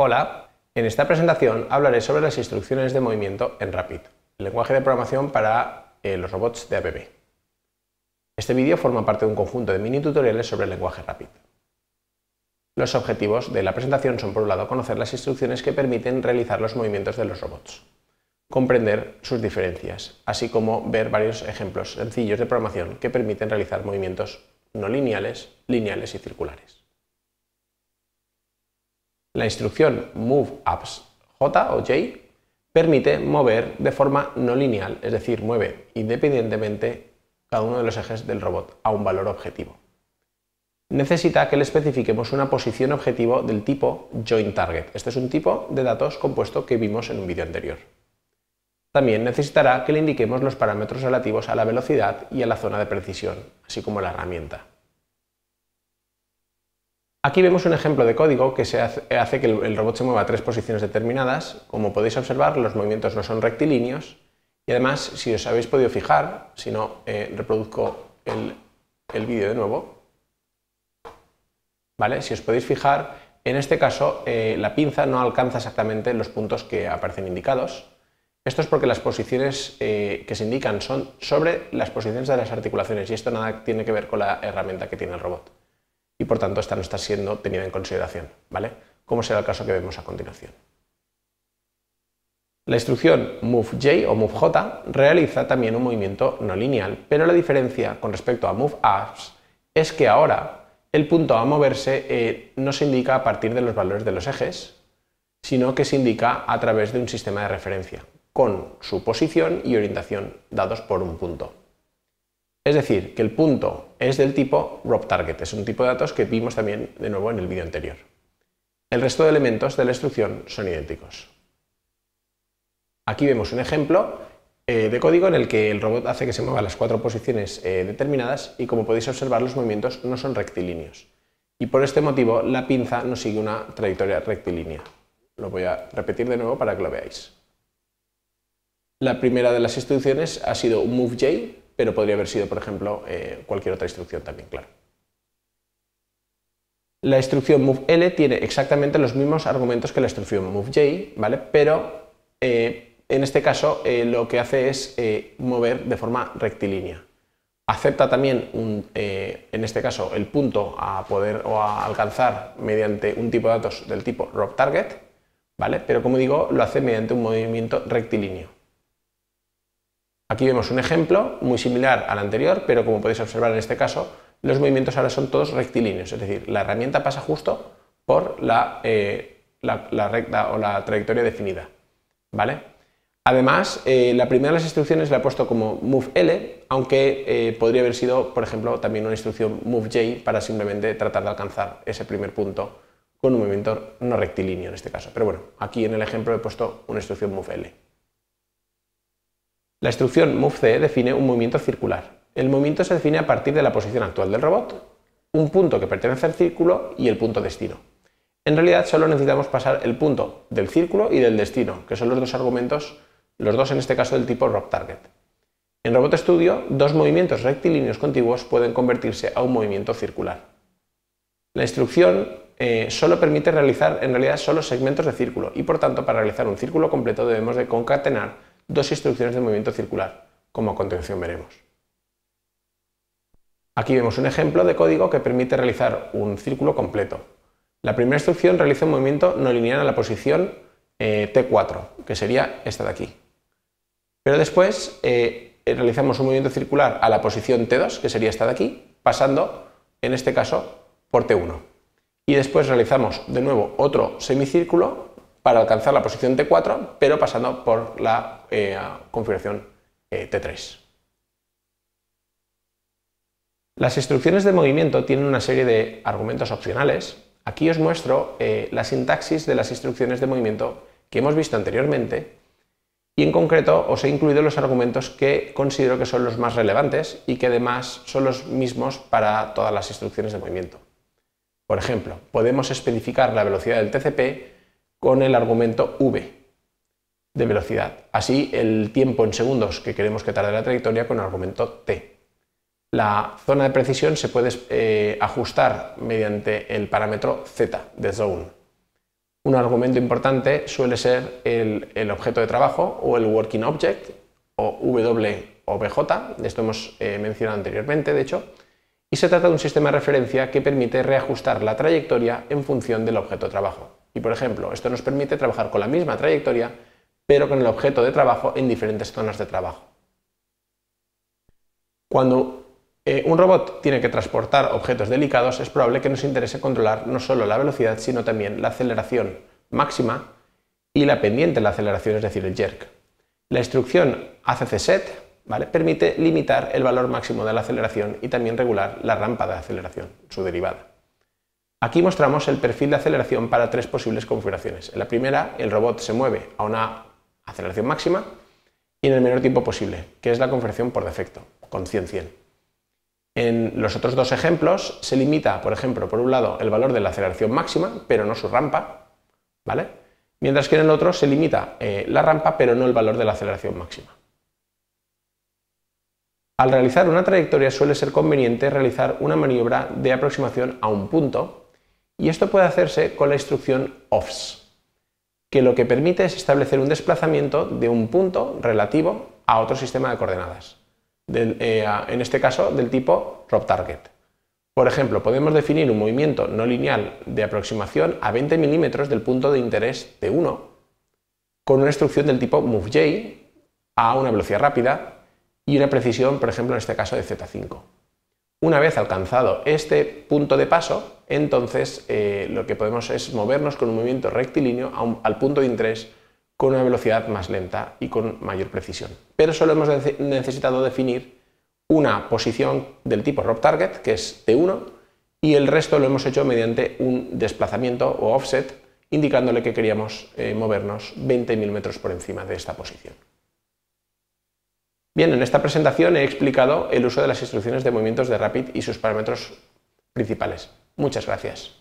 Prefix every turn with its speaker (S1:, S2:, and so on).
S1: Hola, en esta presentación hablaré sobre las instrucciones de movimiento en Rapid, el lenguaje de programación para eh, los robots de ABB. Este vídeo forma parte de un conjunto de mini tutoriales sobre el lenguaje Rapid. Los objetivos de la presentación son, por un lado, conocer las instrucciones que permiten realizar los movimientos de los robots, comprender sus diferencias, así como ver varios ejemplos sencillos de programación que permiten realizar movimientos no lineales, lineales y circulares. La instrucción j o J permite mover de forma no lineal, es decir, mueve independientemente cada uno de los ejes del robot a un valor objetivo. Necesita que le especifiquemos una posición objetivo del tipo JointTarget. Este es un tipo de datos compuesto que vimos en un vídeo anterior. También necesitará que le indiquemos los parámetros relativos a la velocidad y a la zona de precisión, así como la herramienta. Aquí vemos un ejemplo de código que se hace, que el, robot se mueva a tres posiciones determinadas. Como podéis observar, los movimientos no son rectilíneos y además, si os habéis podido fijar, si no, eh, reproduzco el, vídeo de nuevo. ¿Vale? Si os podéis fijar, en este caso eh, la pinza no alcanza exactamente los puntos que aparecen indicados. Esto es porque las posiciones eh, que se indican son sobre las posiciones de las articulaciones y esto nada tiene que ver con la herramienta que tiene el robot y por tanto esta no está siendo tenida en consideración, ¿vale? Como será el caso que vemos a continuación. La instrucción moveJ o moveJ realiza también un movimiento no lineal, pero la diferencia con respecto a moveAs es que ahora el punto a moverse eh, no se indica a partir de los valores de los ejes, sino que se indica a través de un sistema de referencia, con su posición y orientación dados por un punto. Es decir, que el punto es del tipo RobTarget. es un tipo de datos que vimos también de nuevo en el vídeo anterior. El resto de elementos de la instrucción son idénticos. Aquí vemos un ejemplo eh, de código en el que el robot hace que se mueva las cuatro posiciones eh, determinadas y como podéis observar los movimientos no son rectilíneos. Y por este motivo la pinza no sigue una trayectoria rectilínea. Lo voy a repetir de nuevo para que lo veáis. La primera de las instrucciones ha sido moveJ, pero podría haber sido, por ejemplo, eh, cualquier otra instrucción también, claro. La instrucción moveL tiene exactamente los mismos argumentos que la instrucción moveJ, ¿vale? Pero eh, en este caso eh, lo que hace es mover de forma rectilínea. Acepta también, en este caso, el punto a poder o a alcanzar mediante un tipo de datos del tipo rob target, ¿vale? Pero como digo, lo hace mediante un movimiento rectilíneo. Aquí vemos un ejemplo muy similar al anterior, pero como podéis observar en este caso, los movimientos ahora son todos rectilíneos, es decir, la herramienta pasa justo por la, eh, recta o la trayectoria definida. ¿vale? Además, eh, la primera de las instrucciones la he puesto como move L, aunque eh, podría haber sido, por ejemplo, también una instrucción move J para simplemente tratar de alcanzar ese primer punto con un movimiento no rectilíneo en este caso. Pero bueno, aquí en el ejemplo he puesto una instrucción move L. La instrucción MoveC define un movimiento circular. El movimiento se define a partir de la posición actual del robot, un punto que pertenece al círculo y el punto destino. En realidad solo necesitamos pasar el punto del círculo y del destino, que son los dos argumentos, los dos en este caso del tipo rock target. En Robot Studio, dos movimientos rectilíneos contiguos pueden convertirse a un movimiento circular. La instrucción eh, solo permite realizar en realidad solo segmentos de círculo y por tanto para realizar un círculo completo debemos de concatenar dos instrucciones de movimiento circular, como a continuación veremos. Aquí vemos un ejemplo de código que permite realizar un círculo completo. La primera instrucción realiza un movimiento no lineal a la posición eh, T4, que sería esta de aquí. Pero después eh, realizamos un movimiento circular a la posición T2, que sería esta de aquí, pasando, en este caso, por T1. Y después realizamos de nuevo otro semicírculo para alcanzar la posición T4, pero pasando por la eh, configuración eh, T3. Las instrucciones de movimiento tienen una serie de argumentos opcionales. Aquí os muestro eh, la sintaxis de las instrucciones de movimiento que hemos visto anteriormente y en concreto os he incluido los argumentos que considero que son los más relevantes y que además son los mismos para todas las instrucciones de movimiento. Por ejemplo, podemos especificar la velocidad del TCP con el argumento v de velocidad. Así, el tiempo en segundos que queremos que tarde la trayectoria con el argumento t. La zona de precisión se puede eh, ajustar mediante el parámetro z de zone. Un argumento importante suele ser el, objeto de trabajo o el working object o W o BJ, esto hemos eh, mencionado anteriormente de hecho, y se trata de un sistema de referencia que permite reajustar la trayectoria en función del objeto de trabajo. Y por ejemplo, esto nos permite trabajar con la misma trayectoria, pero con el objeto de trabajo en diferentes zonas de trabajo. Cuando eh, un robot tiene que transportar objetos delicados, es probable que nos interese controlar no solo la velocidad, sino también la aceleración máxima y la pendiente de la aceleración, es decir, el jerk. La instrucción ACCSet set permite limitar el valor máximo de la aceleración y también regular la rampa de aceleración, su derivada. Aquí mostramos el perfil de aceleración para tres posibles configuraciones. En la primera, el robot se mueve a una aceleración máxima y en el menor tiempo posible, que es la configuración por defecto, con 100-100. En los otros dos ejemplos se limita, por ejemplo, por un lado el valor de la aceleración máxima, pero no su rampa, ¿vale? Mientras que en el otro se limita eh, la rampa, pero no el valor de la aceleración máxima. Al realizar una trayectoria suele ser conveniente realizar una maniobra de aproximación a un punto y esto puede hacerse con la instrucción offs, que lo que permite es establecer un desplazamiento de un punto relativo a otro sistema de coordenadas, eh, en este caso del tipo rop target. Por ejemplo, podemos definir un movimiento no lineal de aproximación a 20 milímetros del punto de interés de 1 con una instrucción del tipo moveJ a una velocidad rápida y una precisión, por ejemplo, en este caso de Z5. Una vez alcanzado este punto de paso, entonces eh, lo que podemos es movernos con un movimiento rectilíneo al punto de interés con una velocidad más lenta y con mayor precisión. Pero solo hemos necesitado definir una posición del tipo ROP target, que es T1, y el resto lo hemos hecho mediante un desplazamiento o offset, indicándole que queríamos eh, movernos 20.000 metros por encima de esta posición. Bien, en esta presentación he explicado el uso de las instrucciones de movimientos de Rapid y sus parámetros principales. Muchas gracias.